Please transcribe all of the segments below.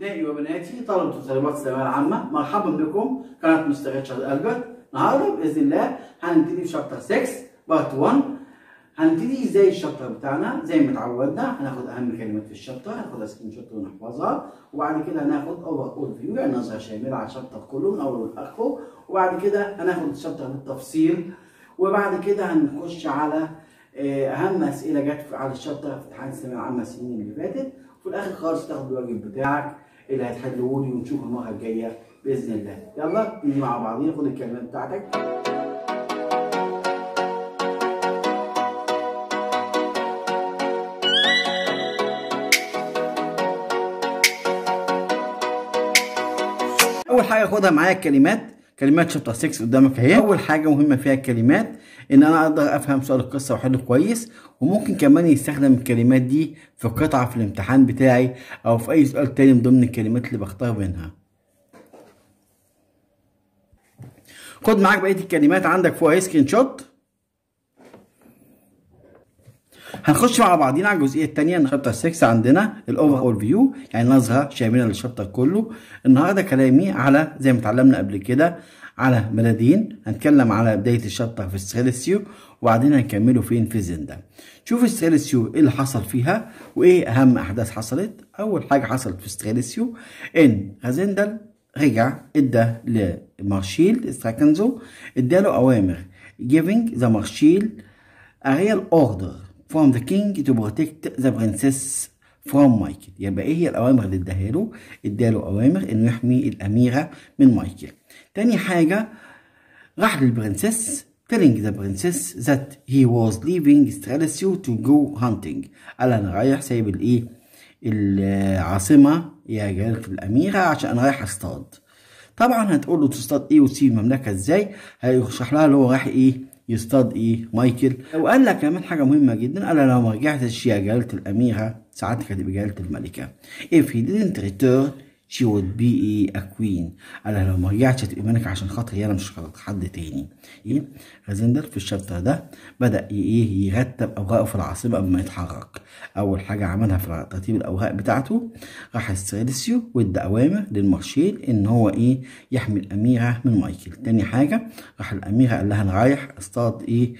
أبنائي وبناتي طلبة وطالبات الثانوية العامة مرحبا بكم قناة مستر ريتشارد ألبرت النهارده بإذن الله هنبتدي في شابتر 6 بارت 1 هنبتدي زي الشابتر بتاعنا زي ما اتعودنا هناخد أهم كلمات في الشابتر هناخدها سكرين شوت ونحفظها وبعد كده هناخد أوفر أول فيو يعني نظرة شاملة على الشابتر كله من أوله لآخره وبعد كده هناخد الشابتر بالتفصيل وبعد كده هنخش على آه، أهم أسئلة جت على الشابتر في امتحان الثانوية العامة السنين اللي فاتت وفي الآخر خالص تاخد الواجب بتاعك اللي هتحلوه ونشوف المره الجايه باذن الله يلا مع بعضينا خد الكلمات بتاعتك اول حاجه خدها معايا الكلمات كلمات شابتر 6 قدامك اهي اول حاجه مهمه فيها الكلمات ان انا اقدر افهم سؤال القصه واحله كويس وممكن كمان يستخدم الكلمات دي في قطعه في الامتحان بتاعي او في اي سؤال تاني من ضمن الكلمات اللي بختار بينها خد معاك بقيه الكلمات عندك فوق اي سكرين شوت هنخش مع بعضينا على الجزئيه الثانيه من شابتر 6 عندنا الاوفر اول فيو يعني نظره شامله للشابتر كله النهارده كلامي على زي ما اتعلمنا قبل كده على ملادين هنتكلم على بدايه الشابتر في السيليسيو وبعدين هنكمله فين في زنده شوف السيليسيو ايه اللي حصل فيها وايه اهم احداث حصلت اول حاجه حصلت في السيليسيو ان غازندل رجع ادى لمارشيل استراكنزو اداله اوامر giving the مارشيل a real order from the king to protect the princess from مايكل يبقى يعني ايه هي الاوامر اللي اداها له اداله اوامر انه يحمي الاميره من مايكل تاني حاجه راح للبرنسس telling the princess that he was leaving Stralesio to go hunting قال انا رايح سايب الايه العاصمه يا جلاله الاميره عشان رايح اصطاد طبعا هتقول له تصطاد ايه وتسيب المملكه ازاي هيشرح لها اللي هو رايح ايه يصطاد ايه مايكل وقال لك كمان حاجه مهمه جدا قال لو ما رجعتش يا جلاله الاميره ساعتك هتبقى جلاله الملكه if he didn't return she would be a queen قال لو ما رجعتش هتبقي تؤمنك عشان خاطري انا مش حد تاني ايه غازندر في الشابتر ده بدا ايه يرتب اوراقه في العاصمه قبل ما يتحرك اول حاجه عملها في ترتيب الاوراق بتاعته راح السادسيو وادى اوامر للمارشيل ان هو ايه يحمي الاميره من مايكل تاني حاجه راح الاميره قال لها انا رايح اصطاد ايه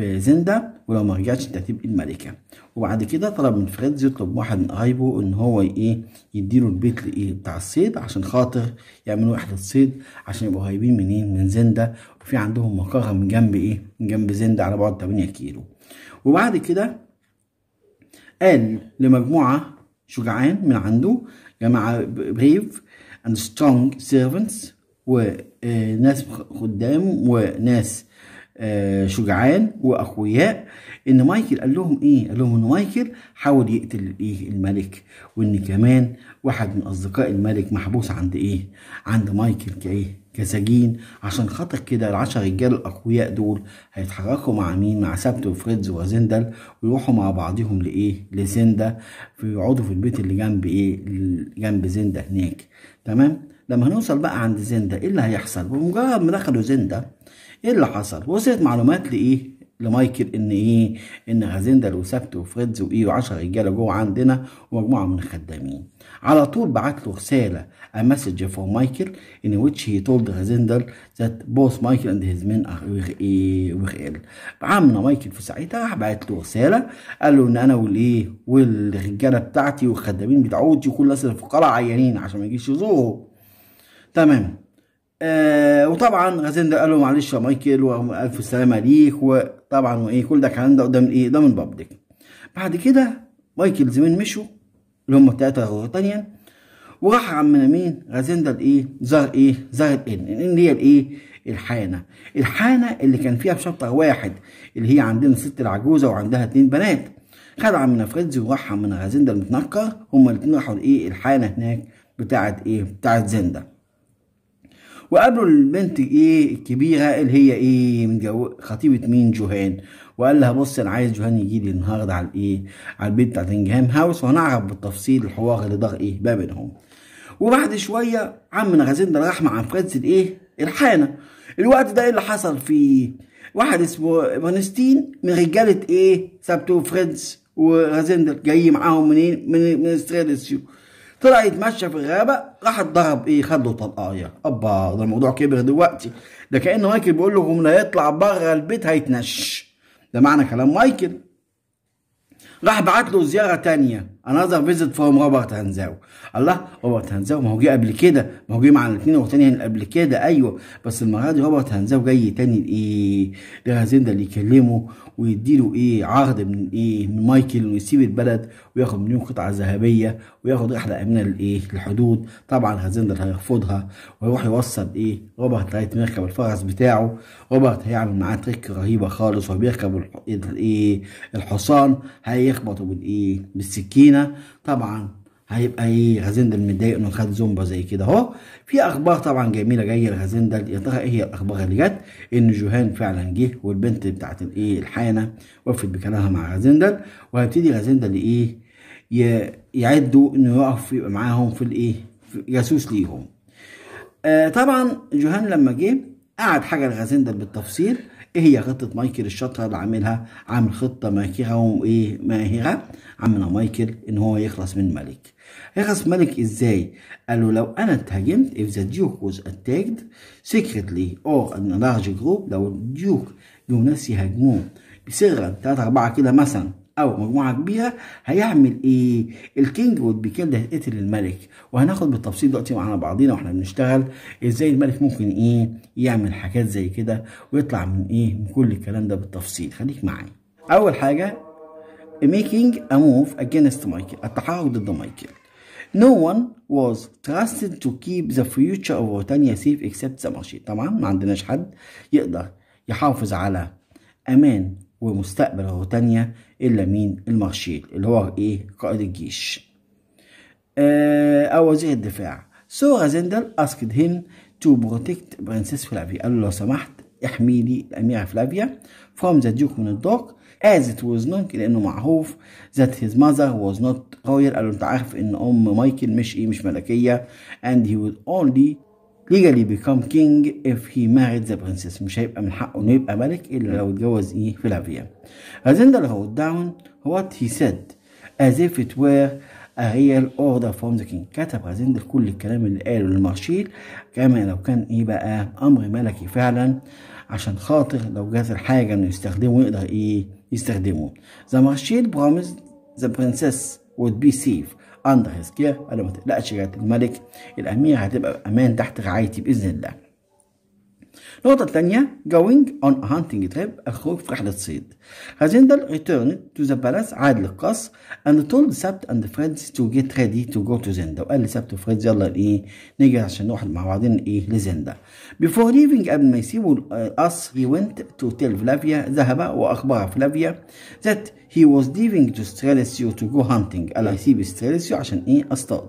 في زندا ولو ما رجعتش انت هتبقي الملكه وبعد كده طلب من فريدز يطلب واحد من قرايبه ان هو ايه يديله البيت لايه بتاع الصيد عشان خاطر يعملوا وحده صيد عشان يبقوا قريبين منين من زندا وفي عندهم مقر من جنب ايه من جنب زندا على بعد 8 كيلو وبعد كده قال لمجموعه شجعان من عنده جماعه بريف اند سترونج سيرفنتس وناس خدام وناس آه، شجعان واقوياء ان مايكل قال لهم ايه قال لهم ان مايكل حاول يقتل ايه الملك وان كمان واحد من اصدقاء الملك محبوس عند ايه عند مايكل كايه كسجين عشان خاطر كده العشر رجال الاقوياء دول هيتحركوا مع مين مع سبت وفريدز وزندل ويروحوا مع بعضهم لايه لزندا فيقعدوا في البيت اللي جنب ايه جنب زندا هناك تمام لما هنوصل بقى عند زندا ايه اللي هيحصل بمجرد ما دخلوا زندا ايه اللي حصل وصلت معلومات لايه لمايكل ان ايه ان غازندر وسبت وفريدز وايه و10 رجاله جوه عندنا ومجموعه من الخدامين على طول بعت له رساله ا مسج فور مايكل ان ويتش هي تولد غازندر ذات بوس مايكل اند هيز مين ايه ويغ عمنا مايكل في ساعتها بعت له رساله قال له ان انا والايه والرجاله بتاعتي والخدامين بتاعوتي وكل الناس الفقراء عيانين عشان ما يجيش يزورهم تمام آه وطبعا ده قال له معلش يا مايكل والف سلامه ليك وطبعا وايه كل ده كان ده قدام ايه ده من بابليك بعد كده مايكل زميل مشوا اللي هم الثلاثه غلطانيا وراح عمنا مين ده الايه ظهر ايه ظهر ان ان هي الايه الحانه الحانه اللي كان فيها في شابتر واحد اللي هي عندنا ست العجوزه وعندها اتنين بنات خد عمنا فريدزي وراح عمنا ده المتنكر هما الاثنين راحوا الايه الحانه هناك بتاعه ايه بتاعه زنده وقابله البنت ايه الكبيره اللي هي ايه جو خطيبه مين جوهان وقال لها بص انا عايز جوهان يجي لي النهارده على الايه على البيت بتاعت انجهام هاوس وهنعرف بالتفصيل الحوار اللي دار ايه ما بينهم وبعد شويه عمنا نغازين ده راح مع فريدز الايه الحانه الوقت ده ايه اللي حصل فيه واحد اسمه مانستين من رجاله ايه سابتو فريدز وغازندر جاي معاهم منين من من استراليا طلع يتمشى في الغابه راح اتضرب ايه خد له طلقايه ابا ده الموضوع كبر دلوقتي ده كان مايكل بيقول له قوم يطلع بره البيت هيتنش ده معنى كلام مايكل راح بعت له زياره ثانيه انذر فيزيت فروم روبرت هنزاو الله روبرت هنزاو ما هو جه قبل كده ما هو جه مع الاثنين والتاني قبل كده ايوه بس المره دي روبرت هنزاو جاي تاني لايه لهازيندا ده اللي يكلمه ويديله ايه عرض من ايه من مايكل ويسيب البلد وياخد منهم قطعه ذهبيه وياخد رحله امنه لايه للحدود طبعا هازين ده هيرفضها ويروح يوصل ايه روبرت لغايه ما يركب الفرس بتاعه روبرت هيعمل معاه تريك رهيبه خالص وبيركب ايه الحصان هيخبطه بالايه بالسكينه طبعا هيبقى ايه الخزندل متضايق انه خد زومبا زي كده اهو في اخبار طبعا جميله جايه الخزندل يا ترى ايه هي الاخبار اللي جت ان جوهان فعلا جه والبنت بتاعت الايه الحانه وقفت بكلامها مع الخزندل وهيبتدي الخزندل ايه يعدوا انه يقف يبقى معاهم في الايه جاسوس ليهم آه طبعا جوهان لما جه قعد حاجه الغازندل بالتفصيل ايه هي خطه مايكل الشاطره اللي عاملها عامل خطه ماكره وايه ماهره عاملها مايكل ان هو يخلص من ملك يخلص ملك ازاي قال له لو انا اتهاجمت if the duke was attacked secretly or in a large group لو الديوك جو ناس يهاجموه بسرا 3 4 كده مثلا او مجموعه كبيره هيعمل ايه الكينج والبيكيل ده هيتقتل الملك وهناخد بالتفصيل دلوقتي معانا بعضينا واحنا بنشتغل ازاي الملك ممكن ايه يعمل حاجات زي كده ويطلع من ايه من كل الكلام ده بالتفصيل خليك معايا اول حاجه making a move against مايكل التحرك ضد مايكل No one was trusted to keep the future of Britannia safe except the machine. طبعا ما عندناش حد يقدر يحافظ على امان ومستقبل روتانيا إلا مين المارشيل اللي هو إيه قائد الجيش آه أو وزير الدفاع سو غازندل أسكد هيم تو بروتكت برنسيس فلافيا قال له لو سمحت احمي لي الأميرة فلافيا فروم ذا ديوك من الدارك as it was known لأنه معروف that his mother was not royal قال له أنت عارف إن أم مايكل مش إيه مش ملكية and he would only legally become king if he married the princess مش هيبقى من حقه انه يبقى ملك الا لو اتجوز ايه لافيا Alexander wrote داون وات هي سيد از اف ات وير a real order from the king كتب الكسندر كل الكلام اللي قاله للمارشيل كما لو كان ايه بقى امر ملكي فعلا عشان خاطر لو جات الحاجه انه يستخدمه يقدر ايه يستخدمه the marshal promised the princess would be safe اندر حزقيا قال لا شجاعة الملك الأمير هتبقى أمان تحت رعايتي بإذن الله النقطة الثانية going on a hunting trip الخروج في رحلة صيد Hazendal returned to the palace عاد للقصر and told سبت and فريدز to get ready to go to زندا وقال لسبت وفريدز يلا ايه نجي عشان نروح مع بعضين ايه لزندا before leaving قبل ما يسيبوا القصر he went to tell Flavia ذهب وأخبرها فلافيا that he was leaving to Strelisio to go hunting قال هيسيب Strelisio عشان ايه اصطاد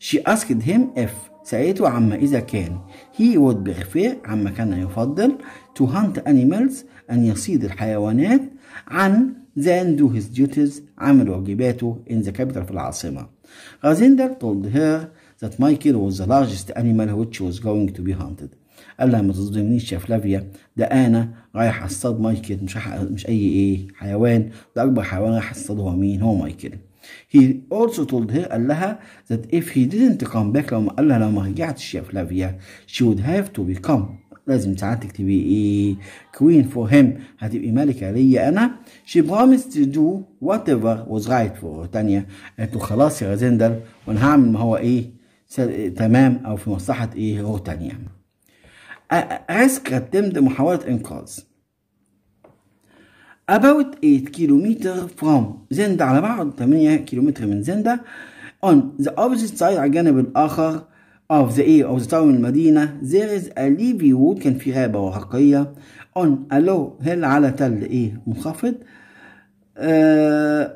she asked him if سألته عما إذا كان he would prefer عما كان يفضل to hunt animals أن يصيد الحيوانات عن than do his duties عمل واجباته in the capital في العاصمة غازيندر told her that Michael was the largest animal which was going to be hunted قال لها ما تصدمنيش يا فلافيا ده انا رايح اصطاد مايكل مش مش اي ايه حيوان ده اكبر حيوان رايح اصطاد هو مين هو مايكل He also told her قال لها that if he didn't come back لو قال لها لو ما رجعتش يا فلافيا she would have to become لازم ساعات تكتبي ايه queen for him هتبقي ملكة ليا انا she promised to do whatever was right for her تانية قالت له خلاص يا غازندر وانا هعمل ما هو ايه تمام او في مصلحة ايه هو تانية أسك قدمت محاولة انقاذ about 8 كيلومتر from زندة على بعد 8 كيلومتر من زندة on the opposite side على الجانب الآخر of the air of the town المدينة there is a leafy wood كان في غابة ورقية on a low hill على تل ايه منخفض uh,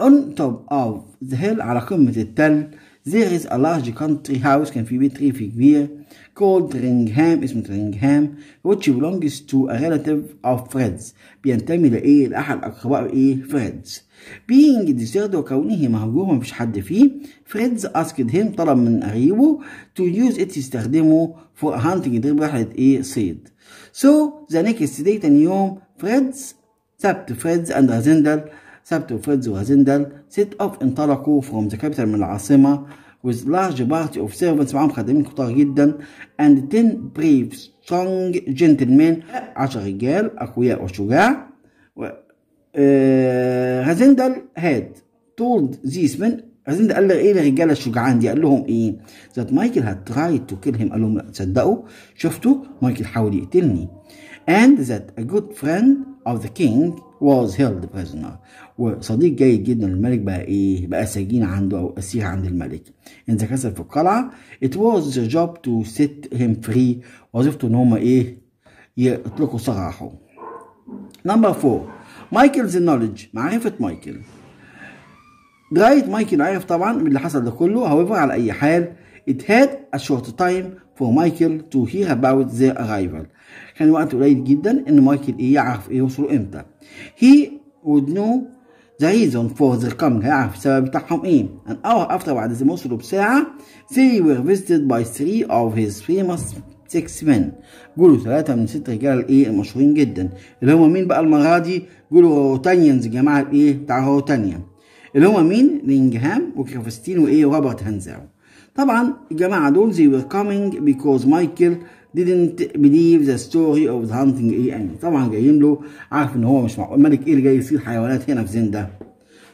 on top of the hill على قمة التل there is a large country house كان في بيت ريفي كبير called Ringham اسمه Ringham which belongs to a relative of Fred's بينتمي لإيه لأحد أقرباء إيه Fred's being deserted وكونه مهجور مفيش حد فيه Fred's asked him طلب من قريبه to use it يستخدمه for hunting trip رحلة إيه صيد so the next day تاني يوم Fred's سبت Fred's and Razendal سبت Fred's و Razendal set off انطلقوا from the capital من العاصمة with large party of servants معهم خادمين كتار جدا and ten brave strong gentlemen عشر رجال أقوياء وشجاع و... آه... هازندل هاد told these men هازندل قال ايه الرجال الشجعان دي قال لهم ايه ذات مايكل هاد ترايد تو كيل هيم قال لهم لا تصدقوا شفتوا مايكل حاول يقتلني and that a good friend of the king was held prisoner وصديق جيد جدا للملك بقى ايه بقى سجين عنده او اسير عند الملك ان كسر في القلعه it was the job to set him free وظيفته ان هما ايه يطلقوا سراحه نمبر 4 مايكلز نوليدج معرفه مايكل درايت مايكل عارف طبعا اللي حصل ده كله however على اي حال it had a short time for Michael to hear about their arrival كان وقت قليل جدا ان مايكل ايه يعرف ايه يوصلوا امتى he would know جاهزون for ذا coming هيعرف السبب بتاعهم ايه an hour after بعد ما وصلوا بساعة they were visited by three of his famous six men قولوا ثلاثة من ست رجال الايه المشهورين جدا اللي هم مين بقى المرة دي قولوا روتانيانز جماعة الايه بتاع روتانيا اللي هم مين لينجهام وكريفستين وايه وروبرت هانزاو طبعا الجماعة دول they were coming because Michael didn't believe the story of the hunting ايه ايام طبعا جايين له عارف ان هو مش معقول ملك ايه اللي جاي يصيد حيوانات هنا في زين ده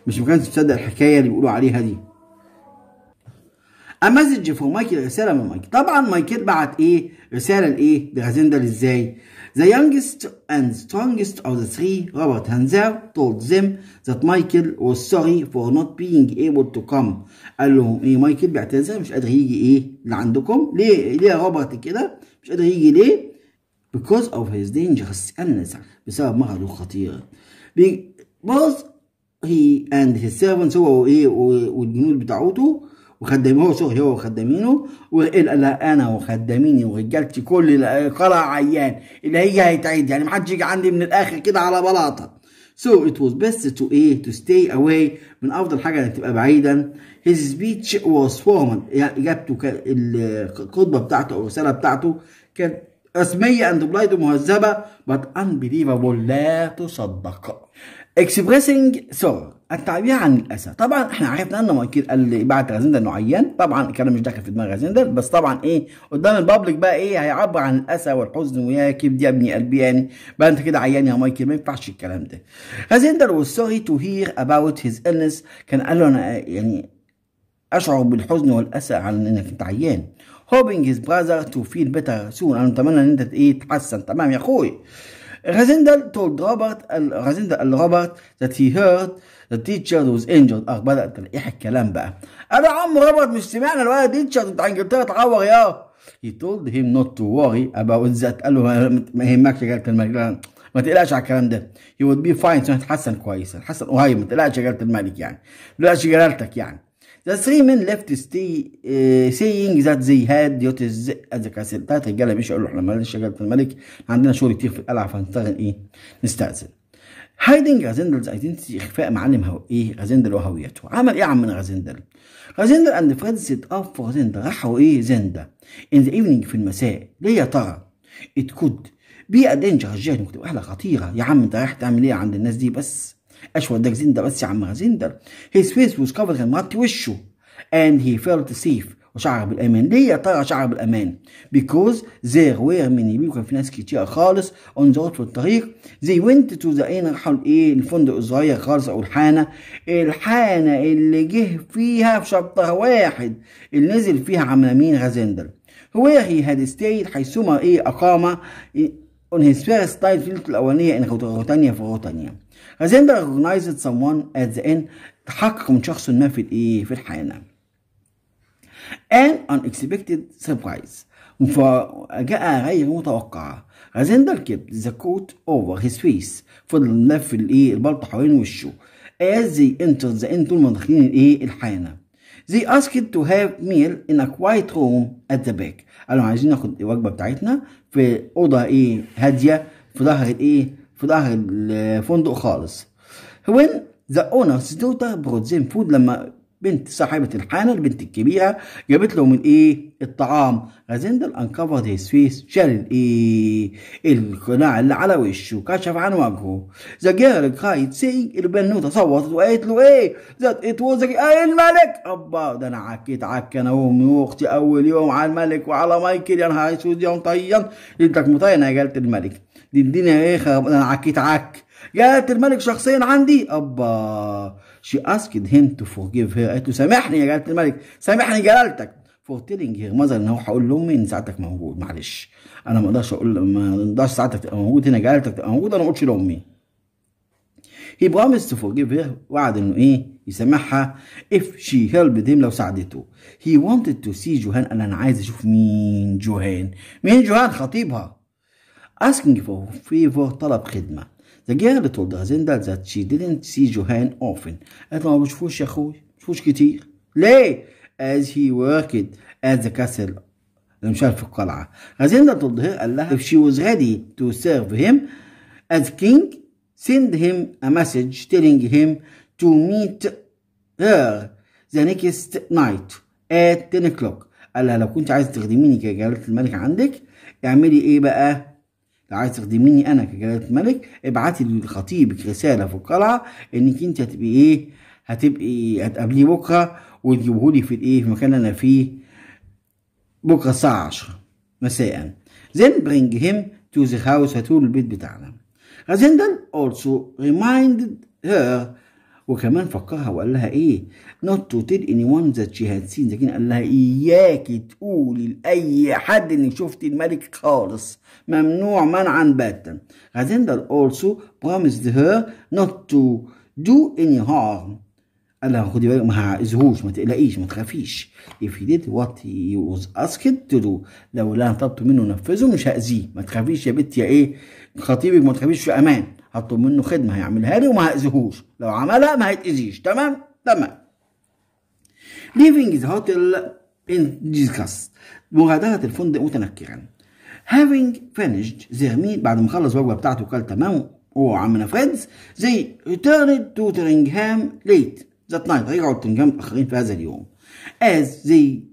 مش مكانش تصدق الحكايه اللي بيقولوا عليها دي امازج message مايكل رساله من مايكل طبعا مايكل بعت ايه رساله لايه لغازندل ازاي The youngest and strongest of the three Robert Hanzau told them that Michael was sorry for not being able to come قال لهم ايه مايكل بيعتذر مش قادر يجي ايه لعندكم ليه ليه يا روبرت كده مش قادر يجي ليه because of his dangerous illness بسبب مرضه الخطير بوز he and his servants هو وايه والجنود بتاعته وخدامينه هو سوري هو وخدامينه الا انا وخداميني ورجالتي كل القلعه عيان اللي هي هيتعيد يعني ما حدش يجي عندي من الاخر كده على بلاطه So it was best to ايه to stay away من افضل حاجه انك تبقى بعيدا his speech was formal اجابته كان الخطبه بتاعته او الرساله بتاعته كانت رسميه اند بلايد مهذبه but unbelievable لا تصدق اكسبريسنج سور التعبير عن الاسى طبعا احنا عرفنا ان مايكل قال بعت انه عيان طبعا الكلام مش داخل في دماغ غازندر بس طبعا ايه قدام البابليك بقى ايه هيعبر عن الاسى والحزن ويا كبد يا ابني قلبي يعني بقى انت كده عيان يا مايكل ما ينفعش الكلام ده غازندر was sorry to hear about his illness كان قال له انا يعني اشعر بالحزن والاسى على انك انت عيان hoping his brother to feel better soon انا اتمنى ان انت ايه تتحسن تمام يا اخوي Rasendal told Robert and Rasendal Robert that he heard the teacher was injured اه بدأ تلقيح الكلام بقى انا عم روبرت مش سمعنا الولد تيتشر بتاع انجلترا اتعور يا He told him not to worry about that قال له ما يهمكش يا جلالة الملك ما تقلقش على الكلام ده he would be fine هتحسن كويس هتحسن قريب ما تقلقش قالت الملك يعني ما تقلقش جلالتك يعني The three men left stay, eh, saying that they had duties at the castle. بتاعت الرجاله مش قالوا احنا مالناش شغل في الملك عندنا شغل كتير في القلعه فهنشتغل ايه؟ نستأذن. هايدنج غازندلز ايدنتي اخفاء معلم هو ايه غازندل وهويته عمل ايه عم من غازندل غازندل اند فريد سيت اب فور راحوا ايه زندا in the evening في المساء ليه يا ترى ات كود بي ا دينجر جيرني كنت احلى خطيره يا عم انت رايح تعمل ايه عند الناس دي بس أشودك زندر بس يا عم زندر his face was covered كان مغطي وشه and he felt safe وشعر بالأمان ليه يا ترى شعر بالأمان because there were many people كان في ناس كتير خالص on the road في الطريق they went to the inn راحوا إيه الفندق الصغير خالص أو الحانة الحانة اللي جه فيها في شطر واحد اللي نزل فيها عم مين غزندر where he had stayed حيثما إيه اقامه إيه on his first title الأولانية in غوتانيا في غوتانيا. غازنبرغ recognized someone at the end تحقق من شخص ما في الإيه في الحانة. An unexpected surprise فجاء غير متوقع. غازندر kept the coat over his face فضل ملف الإيه البلطة حوالين وشه as they entered the end طول ما داخلين الإيه الحانة They asked to have meal in a quiet room at the back قالوا عايزين ناخد الوجبة بتاعتنا في أوضة إيه هادية في ظهر الإيه في ظهر الفندق خالص. When the owner's daughter brought them food لما بنت صاحبة الحانة البنت الكبيرة جابت له من ايه الطعام غازندل انكفض هيز فيس شال ايه القناع اللي على وشه كشف عن وجهه ذا جيرل كايت سينج البنوتة صوتت وقالت له ايه ذات ات واز الملك ابا ده انا عكيت عك انا وامي واختي اول يوم على الملك وعلى مايكل يا نهار اسود يا مطين انتك مطين يا جلالة الملك دي الدنيا ايه انا عكيت عك جلالة الملك شخصيا عندي ابا She asked him to forgive her. قالت له سامحني يا جلالة الملك سامحني جلالتك for telling her mother ان هو هقول لامي ان ساعتك موجود معلش انا ما اقدرش اقول ما اقدرش ساعتك تبقى موجود هنا جلالتك تبقى موجود انا ما اقولش لامي. He promised to forgive her وعد انه ايه يسامحها if she helped him لو ساعدته. He wanted to see جوهان قال انا عايز اشوف مين جوهان. مين جوهان خطيبها. asking for favor طلب خدمة ذا جيرل تو دازن دات ذات شي دينت سي جوهان اوفن قالت له ما بشوفوش يا اخوي بشوفوش كتير ليه؟ از هي وركد از ذا كاسل المشاهد في القلعة غزيندا تظهر قال لها if she was ready to serve him as king send him a message telling him to meet her the next night at 10 o'clock قال لها لو كنت عايز تخدميني كجلالة الملك عندك اعملي ايه اه. بقى لو عايز تخدميني انا كجلاله ملك ابعتي لخطيبك رساله في القلعه انك انت هتبقي ايه هتبقي هتقابليه بكره وتجيبهولي في الايه في مكان انا فيه بكره الساعه 10 مساء then bring him to the house هتقول البيت بتاعنا Rosendal also reminded her وكمان فكها وقال لها ايه not to tell anyone that she had seen لكن قال لها اياكي تقولي لاي حد انك شفت الملك خالص ممنوع منعا باتا غازندر also promised her not to do any harm قال لها خدي بالك ما هعزهوش ما تقلقيش ما تخافيش if he did what he was asked to do لو اللي انا طلبته منه نفذه مش هاذيه ما تخافيش يا بت يا ايه خطيبك ما تخافيش في امان هطلب منه خدمه هيعملها لي وما هاذيهوش لو عملها ما هيتاذيش تمام تمام leaving the hotel in disgust مغادرة الفندق متنكرا having finished their meal بعد ما خلص الوجبة بتاعته وقال تمام هو فريندز فريدز they returned to Tottenham late that night رجعوا لتنجهام متأخرين في هذا اليوم as they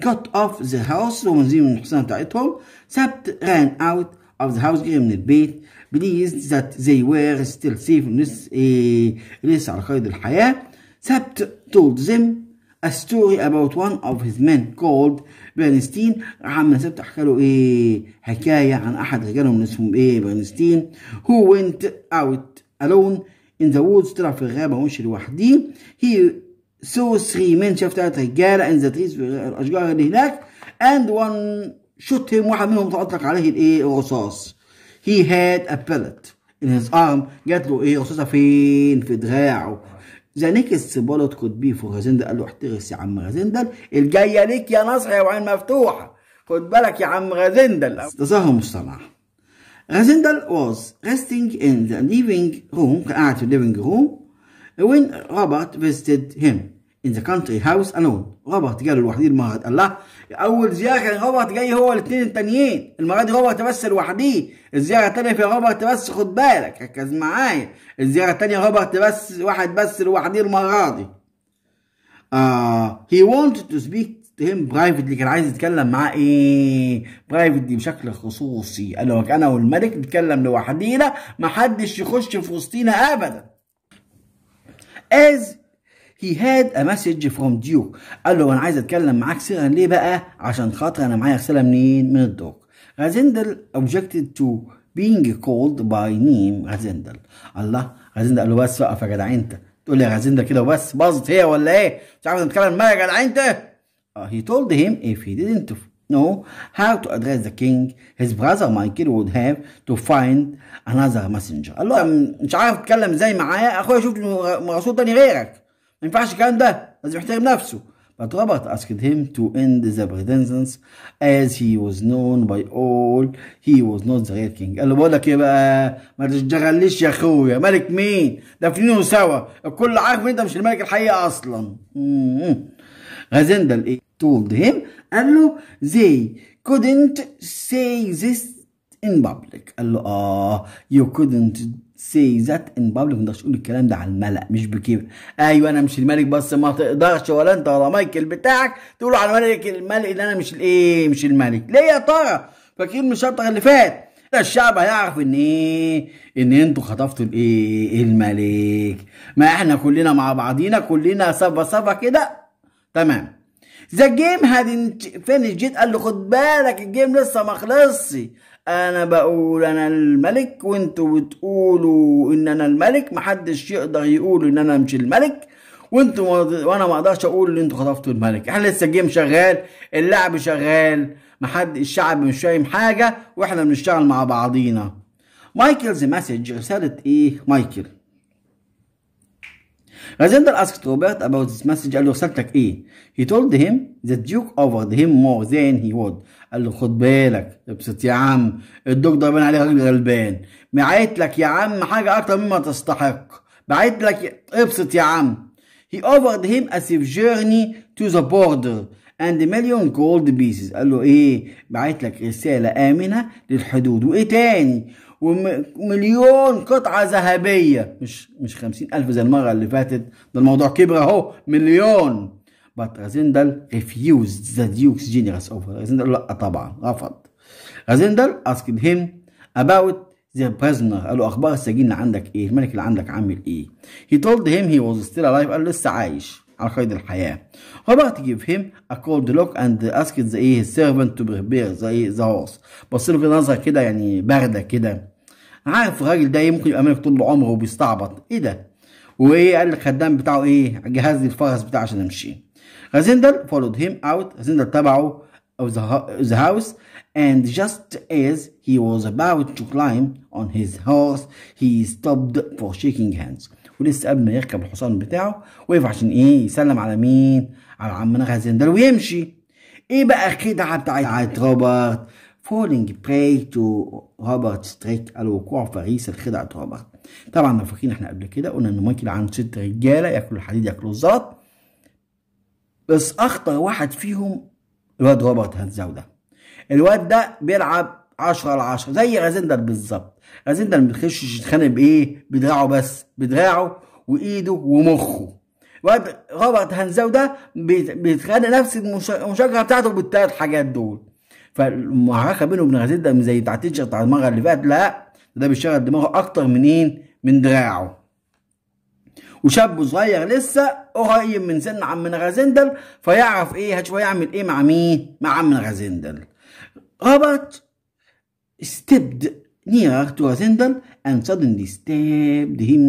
got off the house ومنزلين من الحصانة بتاعتهم سبت ran out of the house جري من البيت بليز ذات زي وير ستيل سيف نس ايه ليس على قيد الحياة سبت تولد زيم a story about one of his men called برنستين عم سبت احكي له ايه حكايه عن احد رجالهم اسمه ايه برنستين who went out alone in the woods طلع في الغابه ومشي لوحده he saw three men شاف ثلاث رجاله in the trees في الاشجار اللي هناك and one شوت him واحد منهم تأطلق عليه الايه الرصاص he had a pellet in his arm جات له ايه رصاصه فين في دراعه ذا نيكست بولت كود بي فور غازندل قال له احترس يا عم غازندل الجايه ليك يا نصح وعين مفتوحه خد بالك يا عم غازندل تظاهر مصطنع غازندل was resting in the living room كان قاعد في الليفينج روم when Robert visited him in the country house alone روبرت قال الوحيد المره الله اول زياره كان روبرت جاي هو الاثنين التانيين المره دي روبرت بس لوحديه الزياره الثانيه في روبرت بس خد بالك ركز معايا الزياره الثانيه روبرت بس واحد بس لوحديه المره دي آه he wanted تو سبيك تو هيم برايفتلي كان عايز يتكلم معاه ايه برايفتلي بشكل خصوصي قال لك انا والملك نتكلم لوحدينا محدش يخش في وسطينا ابدا as هي هاد ا مسج فروم ديوك قال له انا عايز اتكلم معاك سرا ليه بقى عشان خاطر انا معايا رساله منين من الدوق غازندل اوبجكتد تو بينج كولد باي نيم غازندل الله غازندل قال له بس وقف يا جدع انت تقول لي يا غازندل كده وبس باظت هي ولا ايه مش عارف نتكلم معايا يا جدع انت آه, he told him if he didn't know how to address the king his brother Michael would have to find another messenger قال له مش عارف اتكلم ازاي معايا اخويا شوف مرسول تاني غيرك ما ينفعش الكلام ده لازم يحترم نفسه But Robert asked him to end the pretendence as he was known by all he was not the real king. قال له بقول لك ايه بقى ما تشتغلش يا اخويا ملك مين؟ ده دفنينه سوا الكل عارف ان انت مش الملك الحقيقي اصلا. غازندل ايه؟ told him قال له they couldn't say this in public. قال له اه you couldn't سي ذات ان بابليك ما تقدرش تقول الكلام ده على الملأ مش بكده ايوه انا مش الملك بس ما تقدرش ولا انت ولا مايكل بتاعك تقول على ملك الملك ان انا مش الايه مش الملك ليه يا ترى فاكرين الشطر اللي فات ده الشعب هيعرف ان ايه ان انتوا خطفتوا الايه الملك ما احنا كلنا مع بعضينا كلنا صفا صفا كده تمام ذا جيم هاد فينش جيت قال له خد بالك الجيم لسه ما خلصش انا بقول انا الملك وانتوا بتقولوا ان انا الملك محدش يقدر يقول ان انا مش الملك وانتوا وانا ما اقدرش اقول ان انتوا خطفتوا الملك احنا لسه الجيم شغال اللعب شغال محد الشعب مش فاهم حاجه واحنا بنشتغل مع بعضينا مايكلز مسج رساله ايه مايكل Rajendra asked Robert about this message قال له رسالتك ايه he told him that Duke offered him more than he would قال له خد بالك ابسط يا عم الدوق ضربان عليه راجل غلبان بعت لك يا عم حاجة اكتر مما تستحق بعت لك ابسط يا عم he offered him a safe journey to the border and a million gold pieces قال له ايه بعت لك رسالة آمنة للحدود وايه تاني ومليون قطعة ذهبية مش مش خمسين ألف زي المرة اللي فاتت ده الموضوع كبر أهو مليون بات رازندل ريفيوز ذا ديوكس جينيرس أوفر رازندل لأ طبعا رفض رازندل أسكد هيم أباوت ذا بريزنر قال له اخبار السجين اللي عندك ايه الملك اللي عندك عامل ايه هي تولد هيم هي واز ستيل الايف قال لسه عايش على قيد الحياه روبرت جيف هيم أكولد لوك اند اسكت ذا ايه سيرفنت تو بريبير ذا ذا هورس بص له كده نظره كده يعني بارده كده عارف الراجل ده إيه، ممكن يبقى ملك طول عمره وبيستعبط ايه ده وايه قال الخدام بتاعه ايه جهز لي الفرس بتاعه عشان امشي غازندل فولود هيم اوت غازندل تبعه او ذا هاوس and just as he was about to climb on his horse he stopped for shaking hands ولسه قبل ما يركب الحصان بتاعه وقف عشان ايه يسلم على مين على عمنا غازندل ويمشي ايه بقى الخدعه بتاعت روبرت فولينج براي تو روبرت ستريك الوقوع في غيث الخدعة روبرت طبعا لو فاكرين احنا قبل كده قلنا ان مايكل عنده ست رجالة ياكلوا الحديد ياكلوا الزلط بس اخطر واحد فيهم الواد روبرت هانزاو ده الواد ده بيلعب 10 على 10 زي غازندر بالظبط غازندر ما بيخشش يتخانق بايه بدراعه بس بدراعه وايده ومخه الواد روبرت هانزاو ده بيتخانق نفس المشاجره بتاعته بالثلاث حاجات دول فالمعركه بينه وبين غزير ده زي بتاعت بتاع المره اللي فاتت لا ده بيشغل دماغه اكتر منين من دراعه وشاب صغير لسه قريب من سن عم غازندل فيعرف ايه هشوف يعمل ايه مع مين مع عم غازندل ربط stepped نير تو Razendal and suddenly stabbed him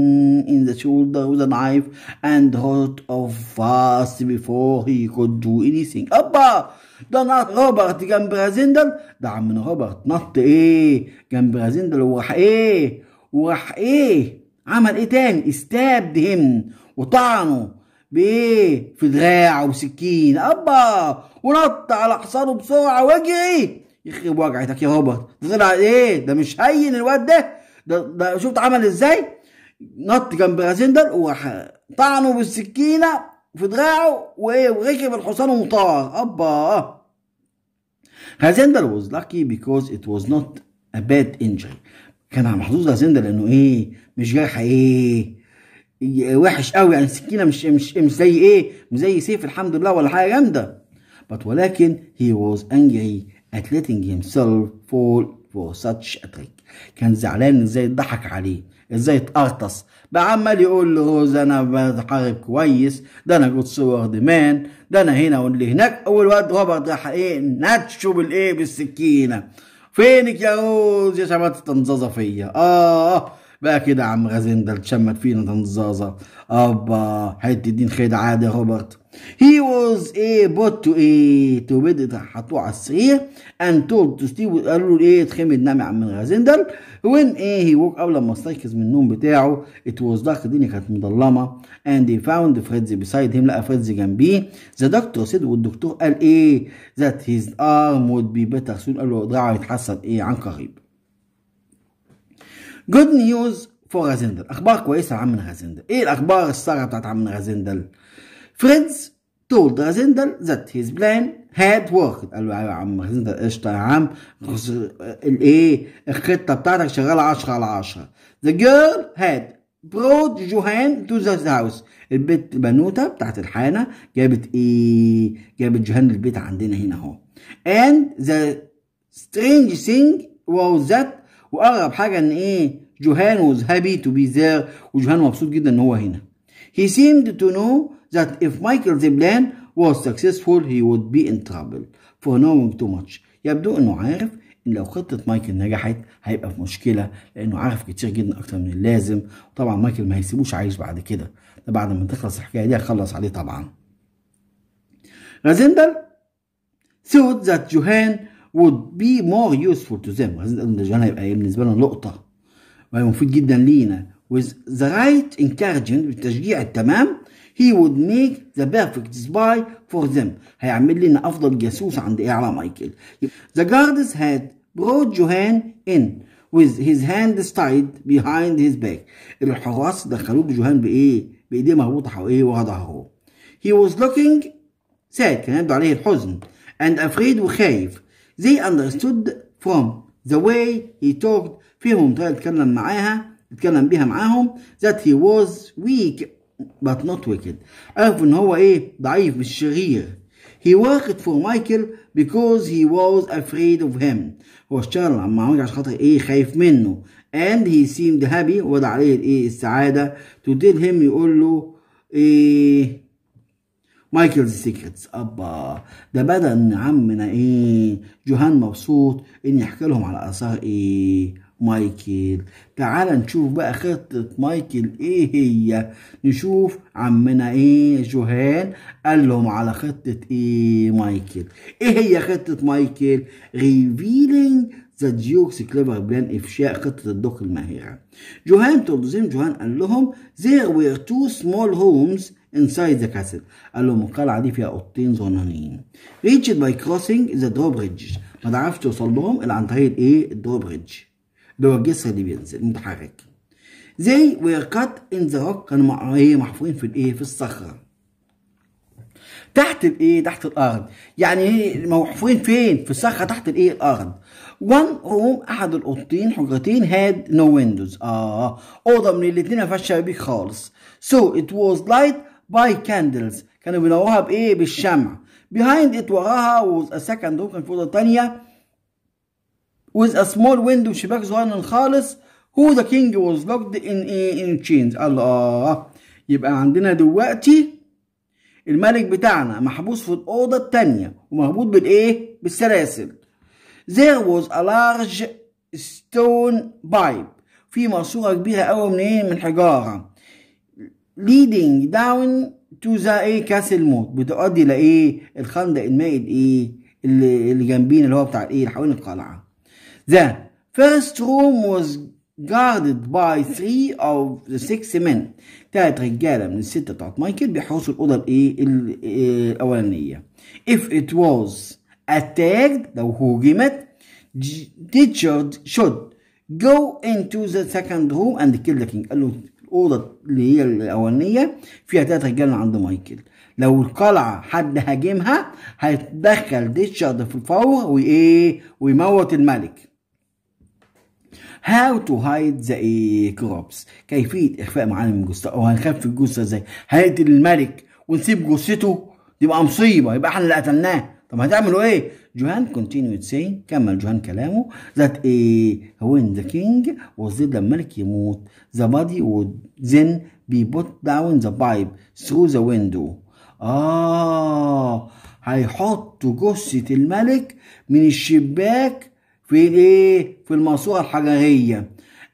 in the shoulder with a knife and hot off fast before he could do anything. أبا ده نط روبرت جنب رازندل ده عمنا روبرت نط ايه جنب رازندل وراح ايه وراح ايه عمل ايه تاني استاب دهن وطعنه بايه في دراعه وسكين ابا ونط على حصانه بسرعه وجعي يخرب وجعتك يا روبرت ده طلع ايه ده مش هين الواد ده ده, ده شفت عمل ازاي نط جنب رازندل وراح طعنه بالسكينه في دراعه وركب الحصان وطار أبا هازندر واز لاكي بيكوز ات واز نوت ا باد انجري كان محظوظ هازندر لأنه إيه مش جرح إيه وحش قوي يعني السكينه مش مش مش زي ايه مش زي سيف الحمد لله ولا حاجه جامده but ولكن he was angry at letting himself fall for such a trick كان زعلان ازاي اتضحك عليه ازاي تقرطص بقى عمال يقول له روز انا بحارب كويس ده انا قلت صور دمان ده انا هنا واللي هناك اول واد روبرت راح ايه ناتشو بالايه بالسكينه فينك يا روز يا شباب تنزازه فيا اه بقى كده عم غازندل شمت فينا تنزازه ابا حته دين عادي يا روبرت He was able to eat eh, to حطوه على السرير and told to Steve قالوا له ايه اتخمد نام يا عم الغازندل when ايه he woke up لما استيقظ من النوم بتاعه it was dark الدنيا كانت مظلمه and he found فريدز beside him لقى فريدز جنبيه the doctor said والدكتور قال ايه that his arm would be better soon قال له دراعه يتحسن ايه عن قريب good news for غازندل اخبار كويسه عن غازندل ايه الاخبار الساره بتاعت عم غازندل فريدز تولد Rasendal ذات هيز بلان هاد worked قال له أيوة يا عم رازندل قشطة يا عم الايه الخطة بتاعتك شغالة 10 على 10 the girl had brought جوهان تو ذا هاوس البيت بنوته بتاعت الحانة جابت ايه جابت جوهان البيت عندنا هنا اهو اند ذا سترينج ثينج واو ذات واغرب حاجة ان ايه جوهان وذهبي تو بي ذير وجوهان مبسوط جدا ان هو هنا he seemed to know that if Michael the plan was successful he would be in trouble for knowing too much يبدو انه عارف ان لو خطة مايكل نجحت هيبقى في مشكلة لانه عارف كتير جدا اكتر من اللازم وطبعا مايكل ما هيسيبوش عايش بعد كده ده بعد ما تخلص الحكاية دي هيخلص عليه طبعا رازندل thought that Johan would be more useful to them رازندل ان جوهان هيبقى إيه بالنسبة لنا لقطة وهي مفيد جدا لينا with the right encouragement بالتشجيع التمام he would make the perfect spy for them هيعمل لنا افضل جاسوس عند ايه على مايكل the guards had brought Johan in with his hands tied behind his back الحراس دخلوه بجوهان بايه بايديه مربوطه حواليه ورا he was looking sad كان يبدو عليه الحزن and afraid وخايف they understood from the way he talked فيهم طريقه اتكلم معاها اتكلم بيها معاهم that he was weak but not wicked عرف ان هو ايه ضعيف مش شرير he worked for Michael because he was afraid of him هو اشتغل مع مايكل عشان خاطر ايه خايف منه and he seemed happy وضع عليه ايه السعادة to tell him يقول له ايه مايكلز سيكريتس ابا ده بدا ان عمنا ايه جوهان مبسوط ان يحكي لهم على اثار ايه مايكل تعال نشوف بقى خطة مايكل ايه هي نشوف عمنا ايه جوهان قال لهم على خطة ايه مايكل ايه هي خطة مايكل ريفيلينج ذا ديوكس كليفر بلان افشاء خطه الدوق الماهره جوهان تولدزيم جوهان قال لهم there were two small homes inside the castle قال لهم القلعه دي فيها اوضتين صغننين reached by crossing the drawbridge ما تعرفش توصل لهم الا عن طريق الايه الدروبريدج اللي هو الجسر اللي بينزل متحرك زي وير كات ان ذا روك كانوا ايه محفورين في الايه في الصخره تحت الايه تحت الارض يعني محفورين فين في الصخره تحت الايه الارض وان روم احد الاوضتين حجرتين هاد نو ويندوز اه اوضه من الاثنين ما فيهاش شبابيك خالص سو ات واز لايت باي كاندلز كانوا بينوروها بايه بالشمع behind it وراها was a second room كان في اوضه ثانيه with a small window شباك صغير خالص who the king was locked in in chains الله يبقى عندنا دلوقتي الملك بتاعنا محبوس في الأوضة التانية ومربوط بالإيه؟ بالسلاسل. There was a large stone pipe. في ماسورة كبيرة أوي من إيه؟ من حجارة. Leading down to the إيه؟ كاسل موت. بتؤدي لإيه؟ الخندق المائي الإيه؟ اللي جنبينا اللي هو بتاع الإيه؟ حوالين القلعة. The first room was guarded by three of the six men تلات رجالة من الستة بتاعت مايكل بيحرسوا الأوضة الإيه الأولانية if it was attacked لو هوجمت Richard should go into the second room and kill the king قال له الأوضة اللي هي الأولانية فيها تلات رجالة عند مايكل لو القلعة حد هاجمها هيتدخل ديتشارد في الفور وإيه ويموت الملك هاو تو هايد ذا كروبس كيفيه اخفاء معالم الجثه او هنخفي الجثه ازاي هنقتل الملك ونسيب جثته يبقى مصيبه يبقى احنا اللي قتلناه طب هتعملوا ايه جوهان continued سين كمل جوهان كلامه that ايه when the king was dead لما الملك يموت the body would then be put down the pipe through the window آه هيحطوا جثة الملك من الشباك في الايه في الماسوره الحجريه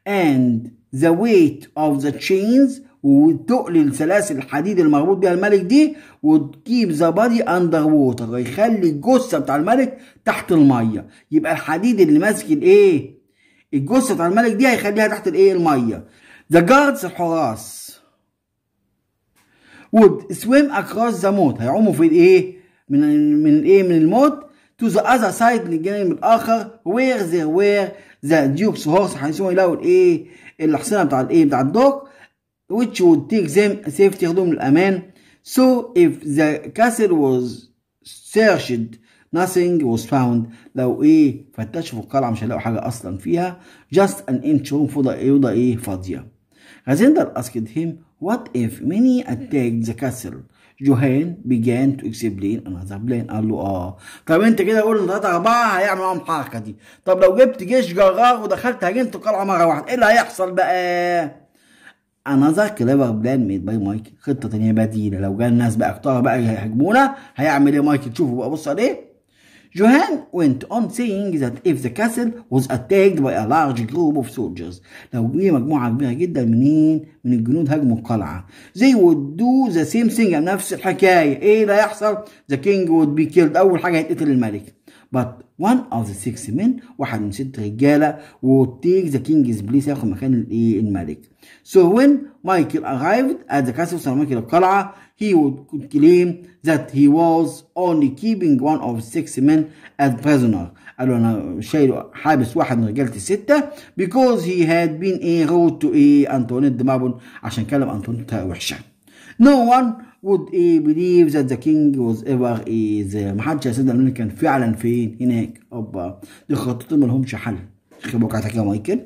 and the weight of the chains وتقل سلاسل الحديد المربوط بها الملك دي وتجيب ذا بادي اندر ووتر يخلي الجثه بتاع الملك تحت الميه يبقى الحديد اللي ماسك الايه الجثه بتاع الملك دي هيخليها تحت الايه الميه ذا جاردز الحراس would swim across the موت هيعوموا في الايه من من الايه من الموت to the other side للجانب الاخر where there were the duke's horse هنشوفوا يلاقوا الايه الحصينه بتاع الايه بتاع الدوك which would take them safety ياخدهم للامان so if the castle was searched nothing was found لو ايه فتشوا في القلعه مش هيلاقوا حاجه اصلا فيها just an inch room فوضى ايه فاضيه Razendar asked him what if many attacked the castle جوهين began to explain another plan قال له اه طب انت كده قول ثلاثة أربعة هيعمل معاهم الحركة دي طب لو جبت جيش جرار ودخلت هجمت القلعة مرة واحدة ايه اللي هيحصل بقى؟ انذر كليفر بلان ميد باي مايكل خطه تانية بديله لو جه الناس بقى اختار بقى يهاجمونا هيعمل ايه مايكل شوفوا بقى بص عليه Johan went on saying that if the castle was attacked by a large group of soldiers لو جه مجموعة كبيرة جدا منين من الجنود هاجموا القلعة they would do the same thing نفس الحكاية ايه اللي هيحصل the king would be killed أول حاجة هيتقتل الملك but one of the six men واحد من ست رجالة would take the king's place ياخد مكان الايه الملك so when Michael arrived at the castle وصل مايكل القلعة he would claim that he was only keeping one of six men as prisoner قالوا انا شايل حابس واحد من رجاله السته because he had been a road to a انطونيت دمابون عشان كلم انطونيت وحشه no one would he eh, believe that the king was ever is eh, محدش هيصدق ان كان فعلا فين هناك اوبا دي خطتهم ملهمش حل خبوك على كده مايكل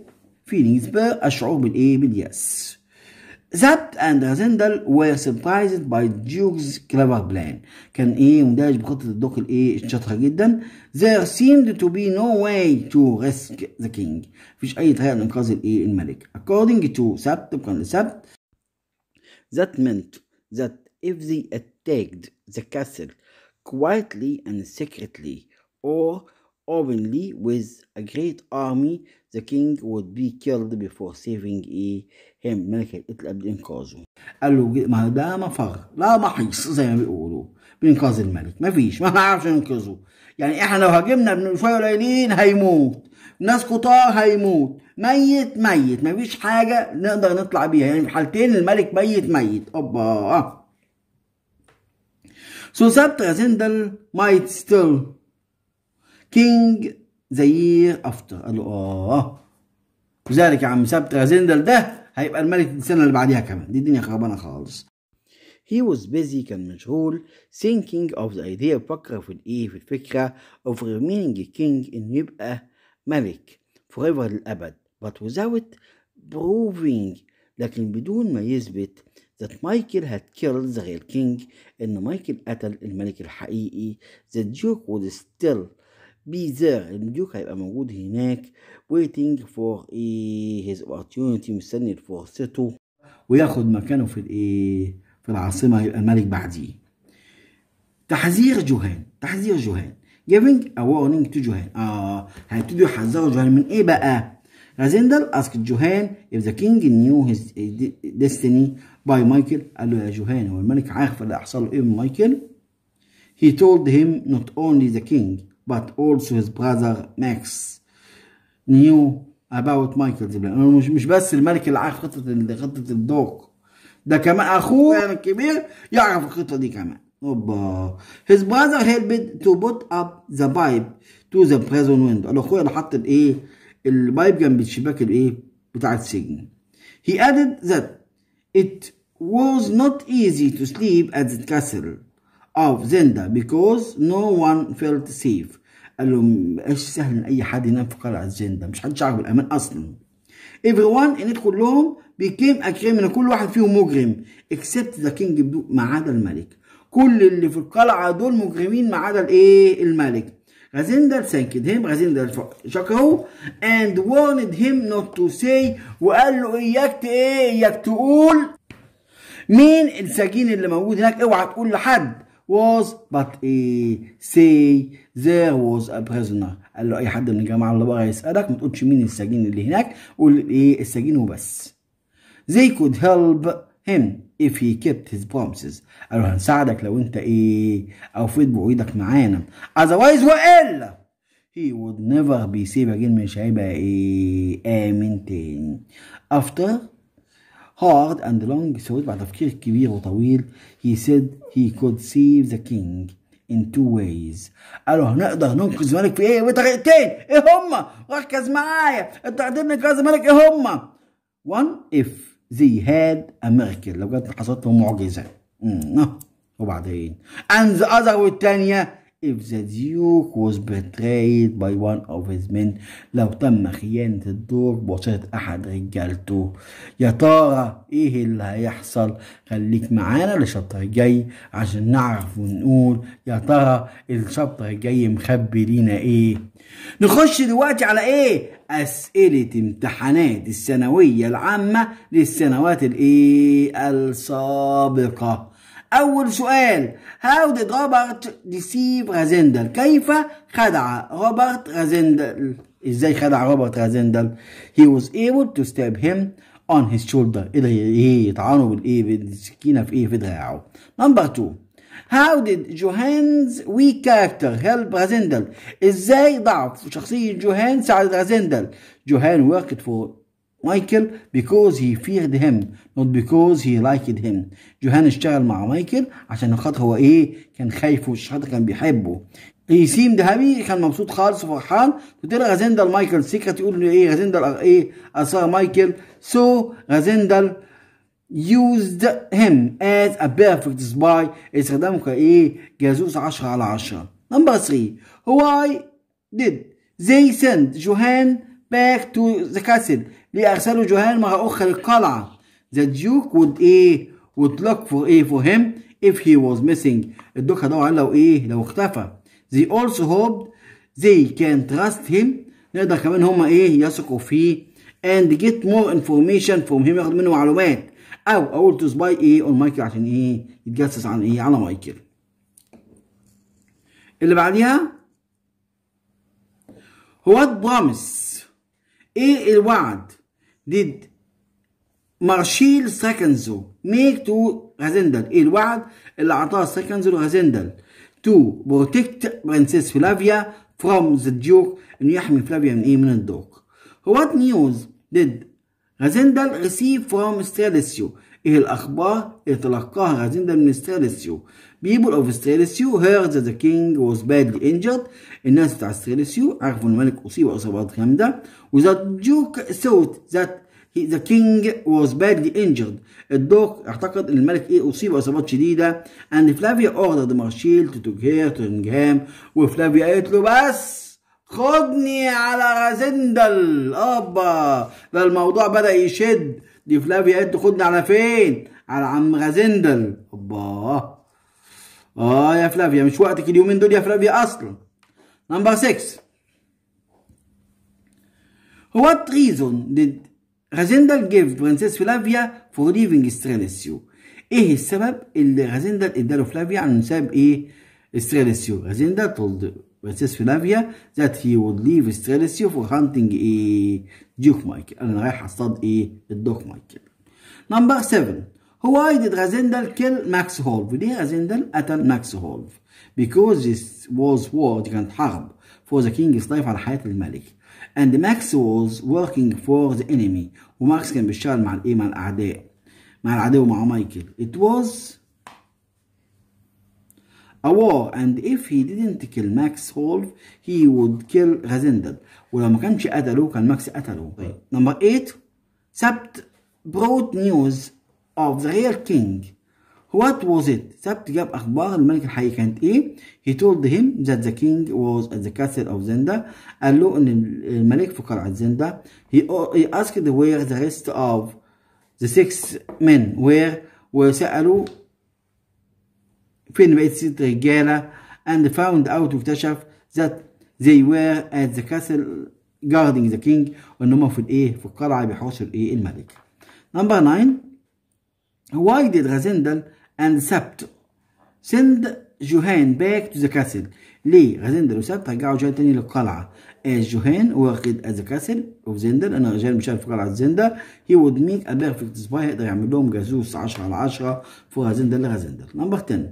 في نسبه اشعر بالايه بالياس Zapt and هازندل were surprised by Duke's clever plan كان إيه مندهش بخطة الدوق الإيه الشاطرة جدا there seemed to be no way to risk the king مفيش أي طريقة لإنقاذ الإيه الملك according to Zapt, بقى لسبت that meant that if they attacked the castle quietly and secretly or openly with a great army the king would be killed before saving him الملك القتل قبل انقاذه قال له ما ده مفر لا محيص زي ما بيقولوا بانقاذ الملك ما فيش ما نعرفش ننقذه يعني احنا لو هاجمنا من شويه قليلين هيموت ناس كتار هيموت ميت ميت ما فيش حاجه نقدر نطلع بيها يعني في الحالتين الملك ميت ميت اوبا So Sabtrazindan might still كينج ذا افتر قال له اه وذلك يا عم سبت غازندل ده هيبقى الملك السنه اللي بعديها كمان دي الدنيا خربانه خالص He was busy كان مشغول thinking of the idea بفكر في الايه في الفكرة of remaining a king انه يبقى ملك forever للأبد but without proving لكن بدون ما يثبت that مايكل had killed the real king إن مايكل قتل الملك الحقيقي the Duke would still بيزار الملوك هيبقى موجود هناك waiting for ايه his opportunity مستني فرصته وياخد مكانه في الايه في العاصمه يبقى الملك بعديه تحذير جوهان تحذير جوهان giving a warning to جوهان اه هيبتدوا يحذروا جوهان من ايه بقى رازندل اسك جوهان if the king knew his destiny by مايكل قال له يا جوهان هو الملك عارف اللي هيحصل له ايه من مايكل he told him not only the king but also his brother Max knew about Michael دي مش مش بس الملك اللي عارف خطة خطة الدوق ده كمان اخوه يعني الكبير يعرف الخطة دي كمان اوبا his brother helped to put up the pipe to the prison window قال اخويا اللي حط الايه البايب جنب الشباك الايه بتاع السجن he added that it was not easy to sleep at the castle of Zenda because no one felt safe قال لهم ايش سهل ان اي حد ينام في قلعه زين ده مش حدش عارف بالامان اصلا ايفري وان ان كلهم بيكيم اكريم ان كل واحد فيهم مجرم اكسبت ذا كينج ما عدا الملك كل اللي في القلعه دول مجرمين ما عدا الايه الملك غازندر سانكد هيم غازندر شكره اند warned هيم نوت تو سي وقال له اياك ايه اياك تقول مين السجين اللي موجود هناك اوعى تقول لحد was but a say there was a prisoner قال له اي حد من الجماعه اللي بقى يسالك ما تقولش مين السجين اللي هناك قول ايه السجين وبس they could help him if he kept his promises قال له هنساعدك لو انت ايه اوفيت بوعيدك معانا otherwise والا he would never be safe again مش هيبقى ايه امن تاني after hard and long thought بعد تفكير كبير وطويل he said he could save the king in two ways قالوا هنقدر ننقذ الملك في ايه بطريقتين ايه هما ركز معايا التقديم لجواز الملك ايه هما one if they had a miracle لو جت حصلت لهم معجزه وبعدين and the other والتانيه if the Duke was betrayed by one of his men لو تم خيانة الدور بواسطة أحد رجالته يا ترى إيه اللي هيحصل خليك معانا للشابتر الجاي عشان نعرف ونقول يا ترى الشابتر الجاي مخبي لينا إيه نخش دلوقتي على إيه أسئلة امتحانات الثانوية العامة للسنوات الإيه السابقة أول سؤال How did Robert deceive غازندل كيف خدع روبرت غازندل إزاي خدع روبرت غازندل He was able to stab him on his shoulder إيه إيه يطعنه بالإيه بالسكينة في إيه في دراعه Number two How did Johan's weak character help غازندل إزاي ضعف شخصية جوهان ساعد غازندل Johan worked for مايكل because he feared him not because he liked him جوهان اشتغل مع مايكل عشان خاطر هو ايه كان خايفه مش خاطر كان بيحبه he seemed happy كان مبسوط خالص وفرحان تقول غازندل مايكل سيكا تقول له ايه غازندل ايه اثار مايكل so غازندل used him as a perfect spy استخدمه كايه جاسوس 10 على 10 نمبر 3 why did they send جوهان back to the castle ليرسلوا جوهان مرة أخرى للقلعة the duke would إيه would look for إيه for him if he was missing الدوك هدور عليه لو إيه لو اختفى they also hoped they can trust him نقدر كمان هما إيه يثقوا فيه and get more information from him ياخد منه معلومات أو أقول to spy إيه on مايكل عشان إيه يتجسس عن إيه على مايكل اللي بعديها what promise ايه الوعد ديد مارشيل ساكنزو ميك تو غازندل ايه الوعد اللي اعطاه ساكنزو لغازندل تو بروتكت برنسيس فلافيا فروم ذا ديوك انه يحمي فلافيا من ايه من الدوق وات نيوز ديد غازندل ريسيف فروم ستراديسيو ايه الاخبار اللي تلقاها غازندل من ستراديسيو people of Strelithiu heard that the king was badly injured الناس بتاع Strelithiu عرفوا ان الملك أصيب إصابات جامدة وذات duke thought that he, the king was badly injured الدوق اعتقد ان الملك ايه اصيب اصابات شديده and فلافيا ordered مارشيل to take her to England وفلافيا قالت له بس خدني على رازندل ابا ده الموضوع بدا يشد دي فلافيا قالت خدني على فين على عم غازندل اوبا اه يا فلافيا مش وقتك اليومين دول يا فلافيا اصلا نمبر 6 What reason did Rajendal give Princess فلافيا for leaving سترينسيو ايه السبب اللي Rajendal اداله فلافيا عن سبب ايه سترينسيو Rajendal told Princess فلافيا that he would leave سترينسيو for hunting ايه Duke مايكل انا رايح اصطاد ايه الدوك مايكل نمبر 7 Why did Ghazendal kill Max Holv? Did Ghazendal قتل Max Holv? Because this was war, كانت حرب for the king's life على حياة الملك. And Max was working for the enemy. وماكس كان بيشتغل مع الايه؟ مع الاعداء. مع العدو مع مايكل. It was a war and if he didn't kill Max Holv he would kill Ghazendal ولو ما كانش قتله كان ماكس قتله. طيب. Number 8 سبت brought news of the real king. What was it? ثبت جاب أخبار الملك الحقيقي كانت إيه؟ He told him that the king was at the castle of Zenda. قال له إن الملك في قلعة زندا. He, uh, he asked where the rest of the six men were وسألوا فين بقيت ست رجالة and found out واكتشف that they were at the castle guarding the king وإن هم في الإيه؟ في القلعة بيحوصوا الإيه؟ الملك. Number 9 Why did Razendal and Sept send جوهان باك تو ذا كاسل ليه غازندل وسبت رجعوا جوهان تاني للقلعة as جوهان worked at the castle of زندل انا رجال مشاهد في قلعة زندل he would make a perfect spy يقدر يعمل لهم جاسوس 10 على 10 for غازندل لغازندل نمبر 10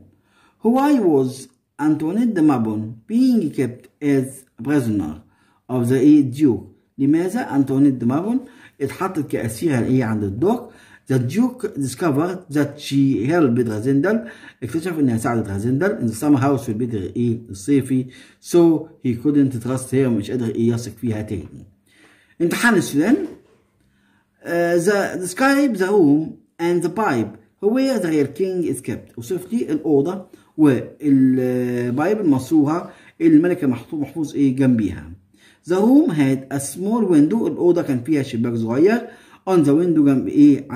why was Antoinette de Mabon being kept as prisoner of the duke لماذا أنطونيت de Mabon اتحطت كأسيرة الايه عند الدوق The Duke discovered that she helped غازندل اكتشف انها ساعدت غازندل in the summer house في البيت ايه الصيفي so he couldn't trust her مش قادر ايه يثق فيها تاني امتحان السودان ذا uh, the describe the room and the pipe where the real king is kept وصف لي الاوضه والبايب المصروها اللي الملكه محفوظ ايه جنبيها The room had a small window الأوضة كان فيها شباك صغير on the window جنب ايه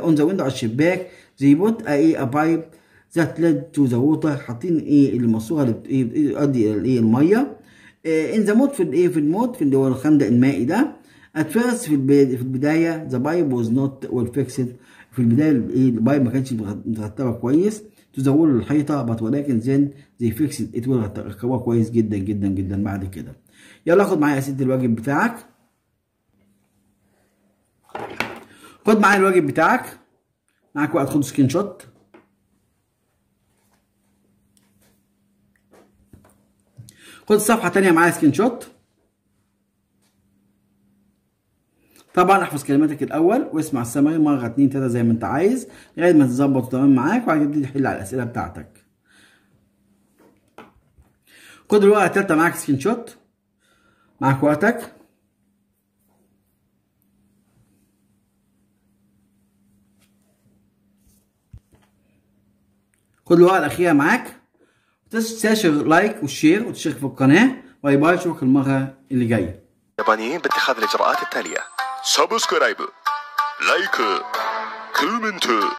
on the window على الشباك they put a, pipe that led to the water حاطين ايه الماسوره اللي بتؤدي إيه، إيه، الى ايه الميه in the mode في الايه في المود في اللي هو الخندق المائي ده at first في البدايه the pipe was not well fixed في البدايه الايه البايب ما كانتش مترتبه كويس تزول الحيطه بس ولكن ذن زي فيكسد ات ويل ركبوها كويس جدا جدا جدا بعد كده يلا خد معايا يا سيدي الواجب بتاعك خد معايا الواجب بتاعك معاك وقت خد سكرين شوت خد صفحه تانية معايا سكرين شوت طبعا احفظ كلماتك الاول واسمع السماعي مره اتنين تلاته زي ما انت عايز لغايه ما تظبط تمام معاك وبعد كده تحل على الاسئله بتاعتك خد الورقه التالته معاك سكرين شوت معاك وقتك كل الورقه الاخيره معاك تنساش لايك وشير وتشترك في القناه باي باي اشوفك المره اللي جايه يابانيين باتخاذ الاجراءات التاليه سبسكرايب لايك كومنت